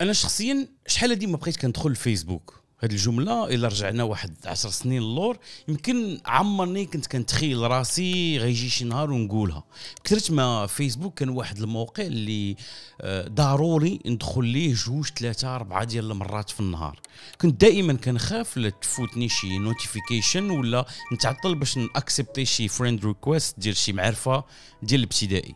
انا شخصيا شحال هادي ما بقيت كندخل الفيسبوك هاد الجمله الا رجعنا واحد عشر سنين اللور يمكن عمرني كنت كنتخيل راسي غيجي شي نهار ونقولها كثرت ما فيسبوك كان واحد الموقع اللي آه، ضروري ندخل ليه جوج ثلاثه اربعه ديال المرات في النهار كنت دائما كنخاف لا تفوتني شي نوتيفيكيشن ولا نتعطل باش ناكسبتي شي فريند ريكويست ديال شي معرفه ديال الابتدائي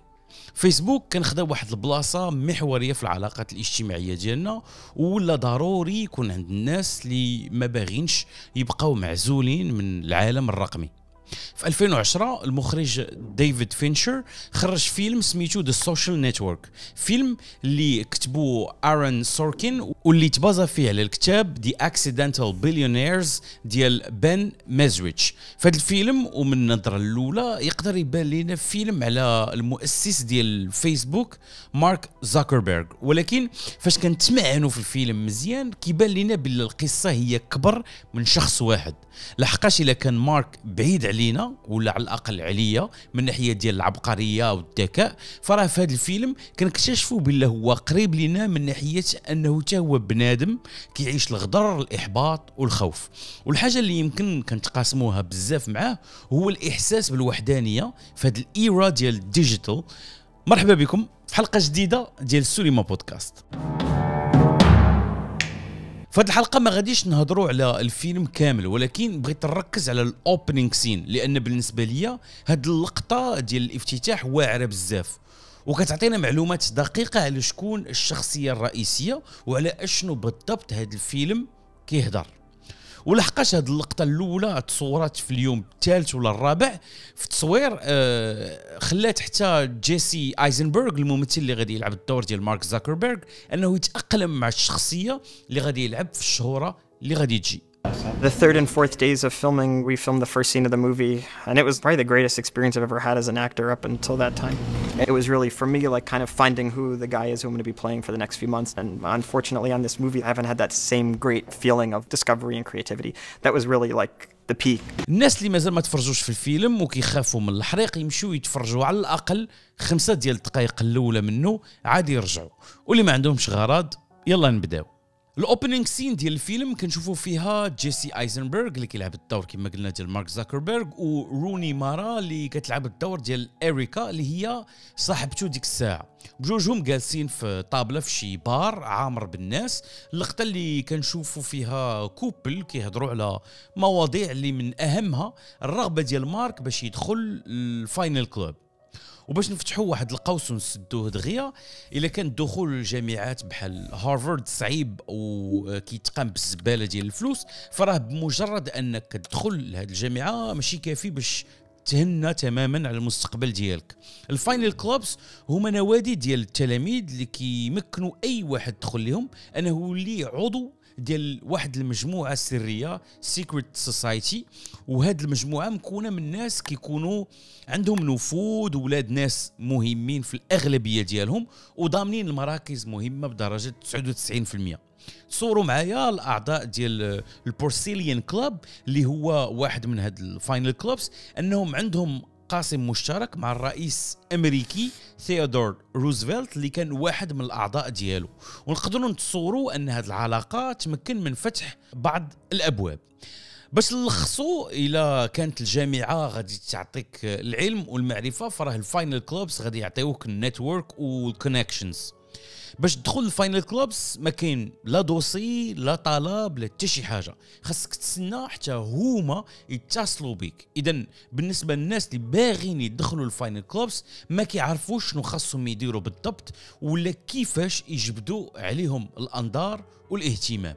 فيسبوك كان خدا واحد البلاصه محوريه في العلاقات الاجتماعيه ديالنا ولا ضروري يكون عند الناس اللي ما باغينش يبقاو معزولين من العالم الرقمي في 2010 المخرج ديفيد فينشر خرج فيلم سميتو ذا سوشيال نتورك فيلم اللي كتبو ارون سوركين واللي تبازا فيه على الكتاب دي اكسيدنتال بليونيرز ديال بن مازويتش فهاد الفيلم ومن النظره الاولى يقدر يبان لنا فيلم على المؤسس ديال فيسبوك مارك زاكربيرغ ولكن فاش كنتمعنوا في الفيلم مزيان كيبان لنا بلي القصه هي كبر من شخص واحد لحقاش الا كان مارك بعيد عليه علينا ولا على الاقل عليا من ناحيه ديال العبقريه والذكاء فراه في هذا الفيلم كنكتشفوا بالله هو قريب لنا من ناحيه انه حتى هو بنادم كيعيش الغدر الاحباط والخوف والحاجه اللي يمكن كنتقاسموها بزاف معاه هو الاحساس بالوحدانيه في هذه الايرا ديال الديجيتال مرحبا بكم في حلقه جديده ديال سوليما بودكاست فهاد الحلقه ما غاديش نهضروا على الفيلم كامل ولكن بغيت نركز على الاوبنينغ سين لان بالنسبه ليا هاد اللقطه ديال الافتتاح واعره بزاف وكتعطينا معلومات دقيقه على شكون الشخصيه الرئيسيه وعلى اشنو بالضبط هاد الفيلم كيهضر ولحقاش هذه اللقطه الاولى تصورات في اليوم الثالث ولا الرابع في التصوير آه، خلات حتى جيسي ايزنبرغ الممثل اللي غادي يلعب الدور ديال مارك زاكربيرغ انه يتاقلم مع الشخصيه اللي غادي يلعب في الشهوره اللي غادي تجي The third and fourth days of filming, we filmed the first scene of the movie, and it was probably the greatest experience I've ever had as an actor up until that time. It was really, for me, like kind of finding who the guy is who I'm going to be playing for the next few months. And unfortunately, on this movie, I haven't had that same great feeling of discovery and creativity. That was really like the peak. الناس اللي مازال ما تفرجوش في الفيلم وكيخافوا من الحريق يمشوا يتفرجوا على الاقل خمسة ديال الدقائق الاولى منه عادي يرجعوا واللي ما عندهمش غرض يلا نبداو الاوبننج سين ديال الفيلم كنشوفوا فيها جيسي ايزنبرغ اللي كيلعب الدور كما قلنا ديال مارك زاكربيرغ وروني مارا اللي كتلعب الدور ديال اريكا اللي هي صاحبته ديك الساعه بجوجهم جالسين في طابله في شي بار عامر بالناس اللقطه اللي كنشوفوا فيها كوبل كيهضروا على مواضيع اللي من اهمها الرغبه ديال مارك باش يدخل الفاينل كلوب وباش نفتحوا واحد القوس ونسدوه دغيا الا كان دخول الجامعات بحال هارفارد صعيب وكيتقام بالزباله ديال الفلوس فراه بمجرد انك تدخل لهذه الجامعه ماشي كافي باش تهنى تماما على المستقبل ديالك الفاينل كلوبس هما نوادي ديال التلاميذ اللي كيمكنوا اي واحد يدخل لهم انه يولي عضو ديال واحد المجموعه سريه سيكريت سوسايتي وهاد المجموعه مكونه من ناس كيكونوا عندهم نفوذ ولاد ناس مهمين في الاغلبيه ديالهم وضامنين المراكز مهمه بدرجه 99% تصوروا معايا الاعضاء ديال البورسيليان كلوب اللي هو واحد من هاد الفاينل كلوبس انهم عندهم قاسم مشترك مع الرئيس امريكي ثيودور روزفلت اللي كان واحد من الاعضاء ديالو ونقدروا نتصوروا ان هذه العلاقه تمكن من فتح بعض الابواب باش نلخصوا الى كانت الجامعه غادي تعطيك العلم والمعرفه فراه الفاينل كلوبس غادي يعطيوك النتورك والكونكشنز باش تدخل الفاينل كلوبس ما كاين لا دوسي لا طلب لا حتى شي حاجه خاصك تستنى حتى هما يتصلوا بك اذا بالنسبه للناس اللي باغيين يدخلوا الفاينل كلوبس ما كيعرفوش شنو خاصهم يديروا بالضبط ولا كيفاش يجبدوا عليهم الانظار والاهتمام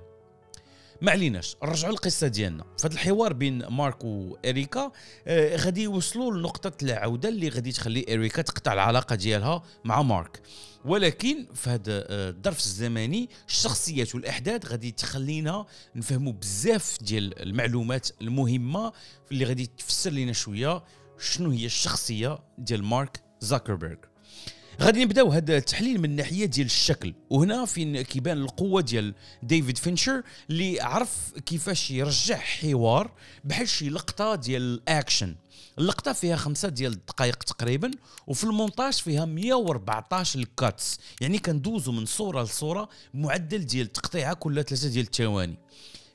ما عليناش نرجعوا للقصه ديالنا فهاد الحوار بين مارك واريكا آه غادي يوصلوا لنقطه العوده اللي غادي تخلي اريكا تقطع العلاقه ديالها مع مارك ولكن في هذا آه، الظرف الزمني الشخصيات والاحداث غادي تخلينا نفهموا بزاف ديال المعلومات المهمه اللي غادي تفسر لنا شويه شنو هي الشخصيه ديال مارك زاكربيرغ غادي نبداو هذا التحليل من الناحيه ديال الشكل وهنا فين كيبان القوه ديال ديفيد فينشر اللي عرف كيفاش يرجع حوار بحال شي لقطه ديال الاكشن اللقطه فيها خمسة ديال الدقائق تقريبا وفي المونتاج فيها 114 الكاتس يعني كندوزو من صوره لصوره معدل ديال التقطيعه كل ثلاثه ديال الثواني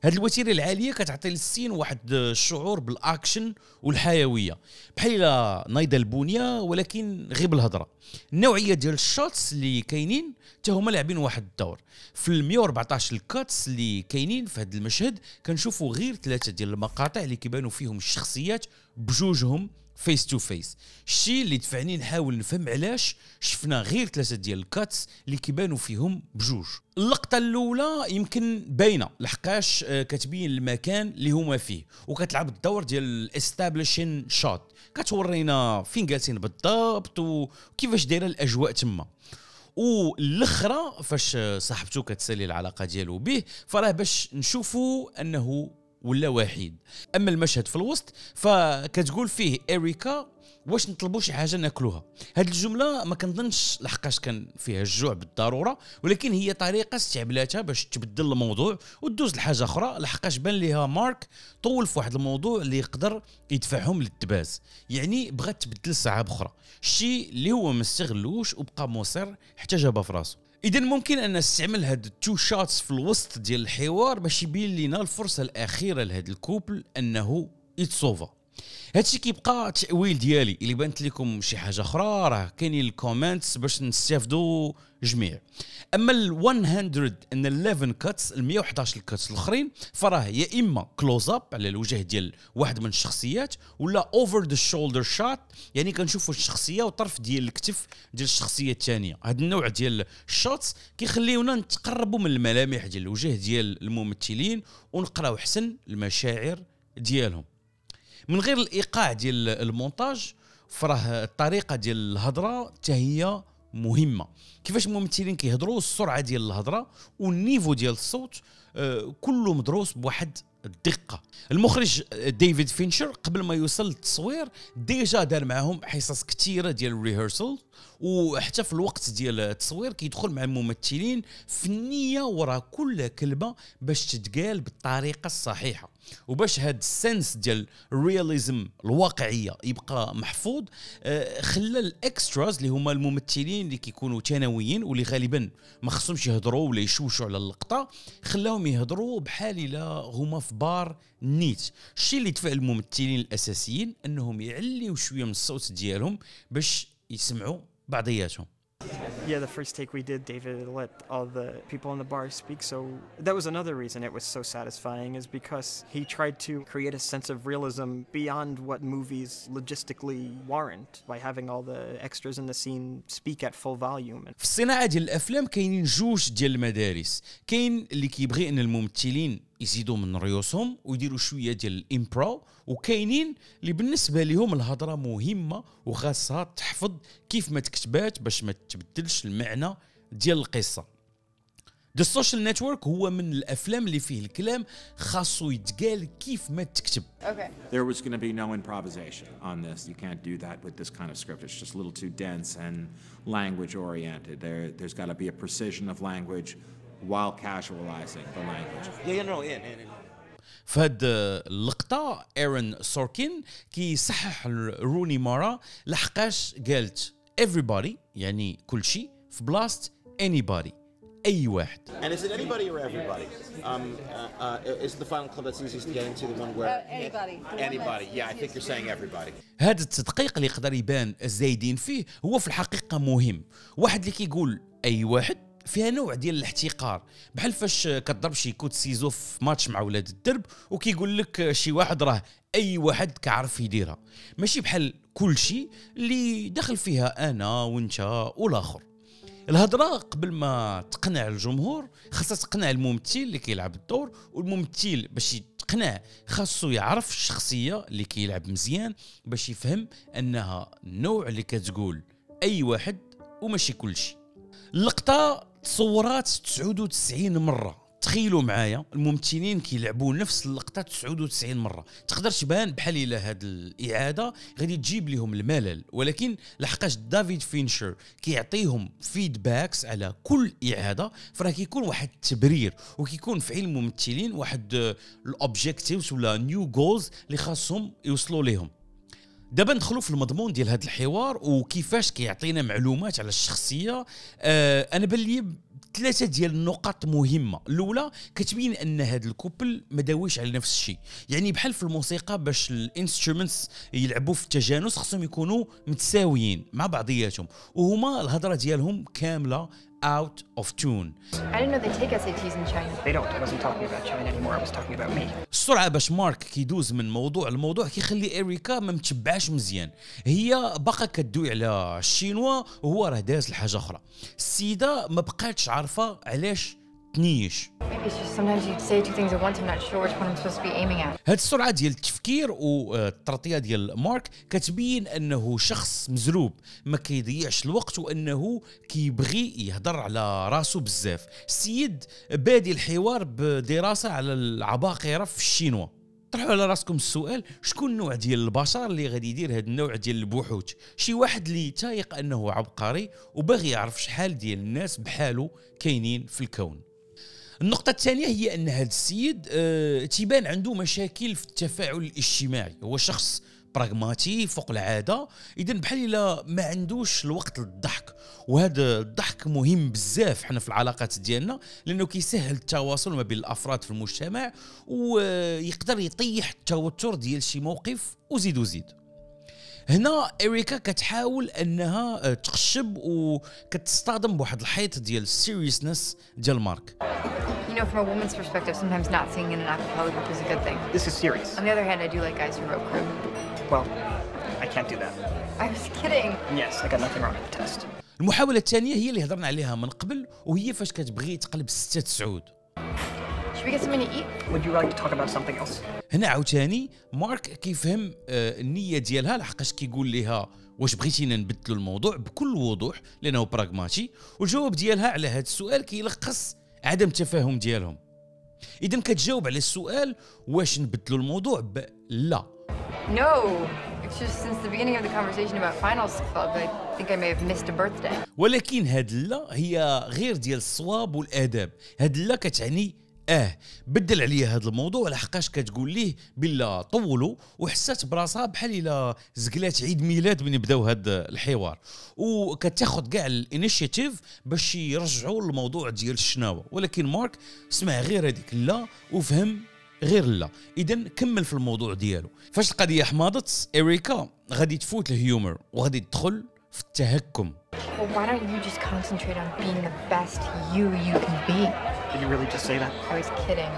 هذه الوتيره العاليه كتعطي للسين واحد الشعور بالاكشن والحيويه بحال الا نايضه البونية ولكن غير بالهضره النوعيه ديال الشوتس اللي كاينين حتى هما لاعبين واحد الدور في ال 114 الكاتس اللي كاينين في هذا المشهد كنشوفوا غير ثلاثه ديال المقاطع اللي كيبانوا فيهم الشخصيات بجوجهم فيس تو فيس الشيء اللي دفعني نحاول نفهم علاش شفنا غير ثلاثه ديال الكاتس اللي كيبانوا فيهم بجوج اللقطه الاولى يمكن باينه لحقاش كتبين المكان اللي هما فيه وكتلعب الدور ديال الاستابليشين شوت كتورينا فين جالسين بالضبط وكيفاش دايره الاجواء تما والاخرى فاش صاحبته كتسالي العلاقه ديالو به فراه باش نشوفوا انه ولا وحيد اما المشهد في الوسط فكتقول فيه اريكا واش نطلبوا شي حاجه ناكلوها هاد الجمله ما كنظنش لحقاش كان فيها الجوع بالضروره ولكن هي طريقه استعملاتها باش تبدل الموضوع ودوز لحاجه اخرى لحقاش بان ليها مارك طول في واحد الموضوع اللي يقدر يدفعهم للتباس يعني بغات تبدل ساعه اخرى الشيء اللي هو ما استغلوش وبقى مصر حتى جابها في راسه اذا ممكن ان نستعمل هاد التو شاتس في الوسط ديال الحوار باش يبين لينا الفرصه الاخيره لهاد الكوبل انه يتصوفا هادشي كيبقى تاويل ديالي اللي بانت لكم شي حاجه اخرى راه كاينين الكومنتس باش نستافدوا جميع اما ال 111 كاتس ال 111 كاتس الاخرين فراه يا اما كلوز اب على الوجه ديال واحد من الشخصيات ولا اوفر ذا شولدر شوت يعني كنشوفوا الشخصيه وطرف ديال الكتف ديال الشخصيه الثانيه هذا النوع ديال الشوتس كيخليونا نتقربوا من الملامح ديال الوجه ديال الممثلين ونقراو حسن المشاعر ديالهم من غير الايقاع ديال المونتاج فراه الطريقه ديال الهضره حتى هي مهمه كيفاش الممثلين كيهضروا السرعه ديال الهضره والنيفو ديال الصوت آه، كله مدروس بواحد الدقه المخرج آه، ديفيد فينشر قبل ما يوصل للتصوير ديجا دار معاهم حصص كثيره ديال الريهرسل وحتى في الوقت ديال التصوير كيدخل مع الممثلين في النيه كل كلمه باش تتقال بالطريقه الصحيحه وباش هاد السنس ديال الرياليزم الواقعيه يبقى محفوظ آه، خلى الاكستراز اللي هما الممثلين اللي كيكونوا ثانويين واللي غالبا ما خصهمش يهضروا ولا يشوشوا على اللقطه خلاهم يهضروا بحال الا هما في بار نيت الشيء اللي دفع الممثلين الاساسيين انهم يعليوا شويه من الصوت ديالهم باش يسمعوا بعضياتهم Yeah, the first take we did, David let all the people in the bar speak. So that was another reason it was so satisfying, is because he tried to create a sense of realism beyond what movies logistically warrant by having all the extras in the scene speak at full volume. في الصناعة ديال الأفلام كاينين جوج ديال المدارس، كاين اللي كيبغي أن الممثلين يزيدوا من ريوسهم ويديروا شويه ديال الامبرو وكاينين اللي بالنسبه لهم الهضره مهمه وخاصها تحفظ كيف ما تكتبات باش ما تبدلش المعنى ديال القصه ذا سوشيال نتورك هو من الافلام اللي فيه الكلام خاصو يتقال كيف ما تكتب okay. there was going to be no improvisation on this you can't do that with this kind of script it's just a little too dense and language oriented there there's got to be a precision of language while casualizing the language. Yeah, yeah, no, yeah, yeah, yeah. في هاد اللقطه ايرون سوركين كيصحح روني مارا لحقاش قالت everybody يعني كل شيء في بلاست anybody اي واحد and is it anybody or everybody um, uh, uh, is the final club that's easiest to get into the one where uh, anybody anybody yeah I think you're saying everybody هذا التدقيق اللي يقدر يبان الزايدين فيه هو في الحقيقه مهم واحد اللي كيقول اي واحد فيها نوع ديال الاحتقار بحال فاش كضرب شي كوت سيزو في ماتش مع ولاد الدرب وكيقول لك شي واحد راه اي واحد كعرف يديرها ماشي بحال كل شيء اللي دخل فيها انا وانت والاخر الهضره قبل ما تقنع الجمهور خاصها تقنع الممثل اللي كيلعب الدور والممثل باش يتقنع خاصو يعرف الشخصيه اللي كيلعب مزيان باش يفهم انها النوع اللي كتقول اي واحد وماشي كل شيء اللقطه تصورات 99 مره تخيلوا معايا الممثلين كيلعبوا نفس اللقطه 99 مره تقدر تبان بحال الى هاد الاعاده غادي تجيب لهم الملل ولكن لحقاش دافيد فينشر كيعطيهم فيدباكس على كل اعاده فراه كيكون واحد التبرير وكيكون في علم الممثلين واحد الاوبجيكتيفز ولا نيو جولز اللي خاصهم يوصلوا ليهم دابا ندخلوا في المضمون ديال هذا الحوار وكيفاش كيعطينا معلومات على الشخصيه آه انا بان لي ثلاثه ديال النقط مهمه الاولى كتبين ان هذا الكوبل ما داويش على نفس الشيء يعني بحال في الموسيقى باش الانسترومنتس يلعبوا في التجانس خصهم يكونوا متساويين مع بعضياتهم وهما الهضره ديالهم كامله out of tune I didn't know they take SATs in China. They don't. I wasn't talking about China anymore. I was talking about me. السرعة باش مارك كيدوز من موضوع لموضوع كيخلي اريكا ما متبعش مزيان هي باقا كدوي على الشينوا وهو راه داز لحاجه اخرى السيده ما بقاتش عارفه علاش تنيش هاد السرعه ديال التفكير والترطيه آه، ديال مارك كتبين انه شخص مزروب ما كيضيعش الوقت وانه كيبغي يهضر على راسو بزاف السيد بادي الحوار بدراسه على العباقره في الشينوا طرحوا على راسكم السؤال شكون النوع ديال البشر اللي غادي يدير هذا النوع ديال البحوث شي واحد اللي تايق انه عبقري وباغي يعرف شحال ديال الناس بحاله كاينين في الكون النقطة الثانية هي أن هذا السيد أه تيبان عنده مشاكل في التفاعل الاجتماعي هو شخص براغماتي فوق العاده اذا بحال الا ما عندوش الوقت للضحك وهذا الضحك مهم بزاف حنا في العلاقات ديالنا لانه كيسهل التواصل ما بين الافراد في المجتمع ويقدر يطيح التوتر ديال شي موقف وزيد وزيد هنا اريكا كتحاول انها آه، تقشب وكتصطدم بواحد الحيط ديال السيريسنس ديال مارك You know, from a woman's perspective, sometimes not singing in an acapella group is a good thing. This is serious. On the other hand, I do like guys who wrote crew. Well, I can't do that. I was kidding. Yes, I got nothing wrong with the test. المحاولة الثانية هي اللي هضرنا عليها من قبل وهي فاش كتبغي تقلب ستة تسعود. Should we get something to eat? Would you like to talk about something else? هنا عاوتاني مارك كيفهم النية ديالها لحقاش كيقول لها واش بغيتينا نبدلوا الموضوع بكل وضوح لانه براغماتي والجواب ديالها على هذا السؤال كيلخص عدم تفاهم ديالهم اذا كتجاوب على السؤال واش نبدلوا الموضوع ب لا No, ولكن هاد لا هي غير ديال الصواب والاداب هاد لا كتعني اه بدل عليا هذا الموضوع لحقاش كتقول ليه بالله طولوا وحسات براسها بحال الا زقلات عيد ميلاد من بداو هذا الحوار وكتاخذ كاع الانيشيتيف باش يرجعوا للموضوع ديال الشناوه ولكن مارك سمع غير هذيك لا وفهم غير لا اذا كمل في الموضوع ديالو فاش القضيه حماضت اريكا غادي تفوت الهيومر وغادي تدخل في التهكم well, why don't you just concentrate on being the best you you can be Did you really just say that? I was kidding.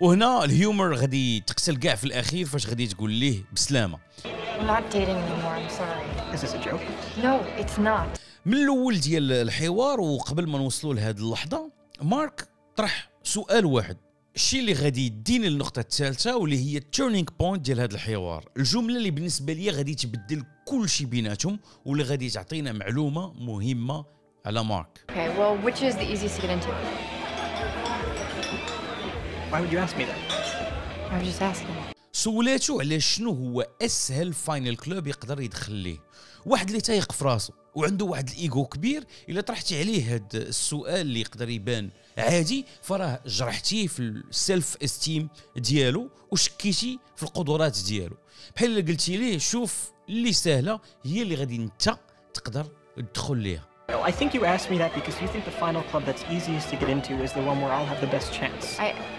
وهنا الهيومر غادي تقتل كاع في الاخير فاش غادي تقول ليه بسلامه. I'm not dating anymore, I'm sorry. Is this a joke? No, it's not. من الاول ديال الحوار وقبل ما نوصلوا لهذه اللحظه مارك طرح سؤال واحد الشيء اللي غادي يديني للنقطه الثالثه واللي هي التيرنينغ بوينت ديال هذا الحوار الجمله اللي بالنسبه لي غادي تبدل كل شيء بيناتهم واللي غادي تعطينا معلومه مهمه على مارك okay, well, which is the easiest to get into? Why would you ask me that? I just asking. سولاتو على شنو هو اسهل فاينل كلوب يقدر يدخل ليه واحد اللي تايق في راسو وعنده واحد الايجو كبير الا طرحتي عليه هاد السؤال اللي يقدر يبان عادي فراه جرحتيه في السيلف استيم ديالو وشكيتي في القدرات ديالو بحال اللي قلتي ليه شوف اللي سهله هي اللي غادي انت تقدر تدخل ليها I think you asked me that because you think the final club that's easiest to get into is the one where I'll have the best chance. I...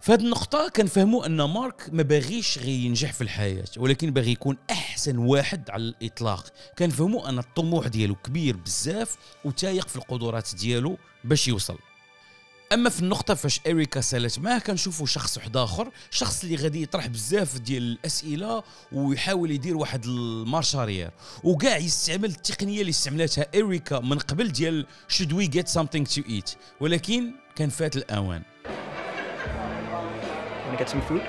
في هذه النقطه كنفهموا ان مارك ما باغيش غير ينجح في الحياه ولكن باغي يكون احسن واحد على الاطلاق كنفهموا ان الطموح ديالو كبير بزاف وتايق في القدرات ديالو باش يوصل اما في النقطه فاش اريكا سالت معاه كنشوفوا شخص واحد اخر شخص اللي غادي يطرح بزاف ديال الاسئله ويحاول يدير واحد المارشاريير وكاع يستعمل التقنيه اللي استعملتها اريكا من قبل ديال should we get something to eat ولكن كان فات الاوان and get some food.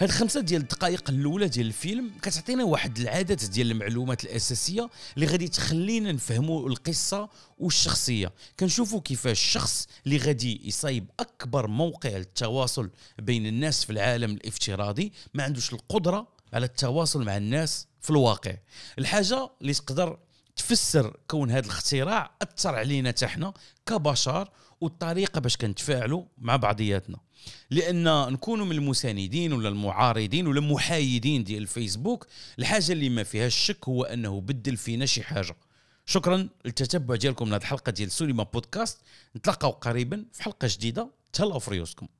هاد الخمسة ديال الدقائق الأولى ديال الفيلم كتعطينا واحد العدد ديال المعلومات الأساسية اللي غادي تخلينا نفهموا القصة والشخصية كنشوفوا كيفاش الشخص اللي غادي يصايب أكبر موقع للتواصل بين الناس في العالم الافتراضي ما عندوش القدرة على التواصل مع الناس في الواقع الحاجة اللي تقدر تفسر كون هذا الاختراع أثر علينا تحنا كبشر والطريقه باش كنتفاعلوا مع بعضياتنا لان نكونوا من المساندين ولا المعارضين ولا المحايدين ديال الفيسبوك الحاجه اللي ما فيهاش الشك هو انه بدل فينا شي حاجه شكرا للتتبع ديالكم لهذه الحلقه ديال سينما بودكاست نتلقاو قريبا في حلقه جديده تهلاو في ريوسكم